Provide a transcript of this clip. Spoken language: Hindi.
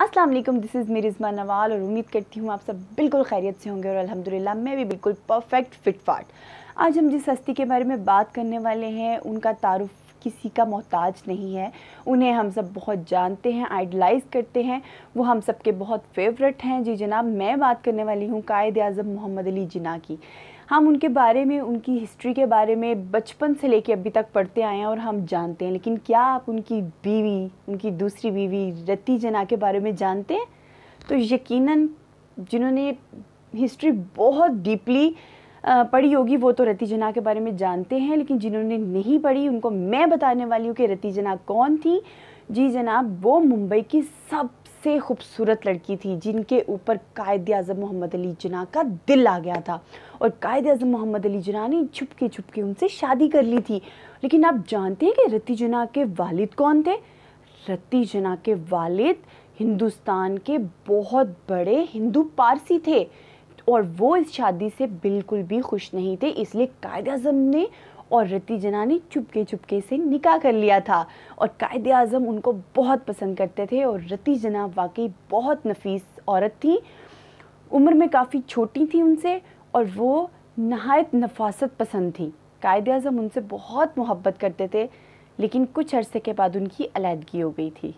अस्सलाम वालेकुम दिस इज़ मेरी रिजमा नवाल और उम्मीद करती हूँ आप सब बिल्कुल खैरियत से होंगे और अल्हम्दुलिल्लाह मैं भी बिल्कुल परफेक्ट फिटफाट आज हम जिस हस्ती के बारे में बात करने वाले हैं उनका तारुफ किसी का मोहताज नहीं है उन्हें हम सब बहुत जानते हैं आइडलाइज करते हैं वो हम सब के बहुत फेवरेट हैं जी जनाब मैं बात करने वाली हूँ कायद अज़म मोहम्मद अली जिना की हम उनके बारे में उनकी हिस्ट्री के बारे में बचपन से लेके अभी तक पढ़ते आए हैं और हम जानते हैं लेकिन क्या आप उनकी बीवी उनकी दूसरी बीवी रति जना के बारे में जानते हैं तो यकीनन जिन्होंने हिस्ट्री बहुत डीपली पढ़ी होगी वो तो जना के बारे में जानते हैं लेकिन जिन्होंने नहीं पढ़ी उनको मैं बताने वाली हूँ कि रति जना कौन थी जी जनाब वो मुंबई की सबसे खूबसूरत लड़की थी जिनके ऊपर कायद अजम मोहम्मद अली जना का दिल आ गया था और कायद अजम मोहम्मद अली जना ने छुपके छुपके उनसे शादी कर ली थी लेकिन आप जानते हैं कि रति जना के वालिद कौन थे रति जना के वालिद हिंदुस्तान के बहुत बड़े हिंदू पारसी थे और वो इस शादी से बिल्कुल भी खुश नहीं थे इसलिए कायद अजम ने और रति जना ने चुपके चुपके से निकाह कर लिया था और कायद अजम उनको बहुत पसंद करते थे और रति जना वाकई बहुत नफीस औरत थी उम्र में काफ़ी छोटी थी उनसे और वो नहायत नफासत पसंद थी कायद अजम उनसे बहुत मोहब्बत करते थे लेकिन कुछ अरसे के बाद उनकी अलीहदगी हो गई थी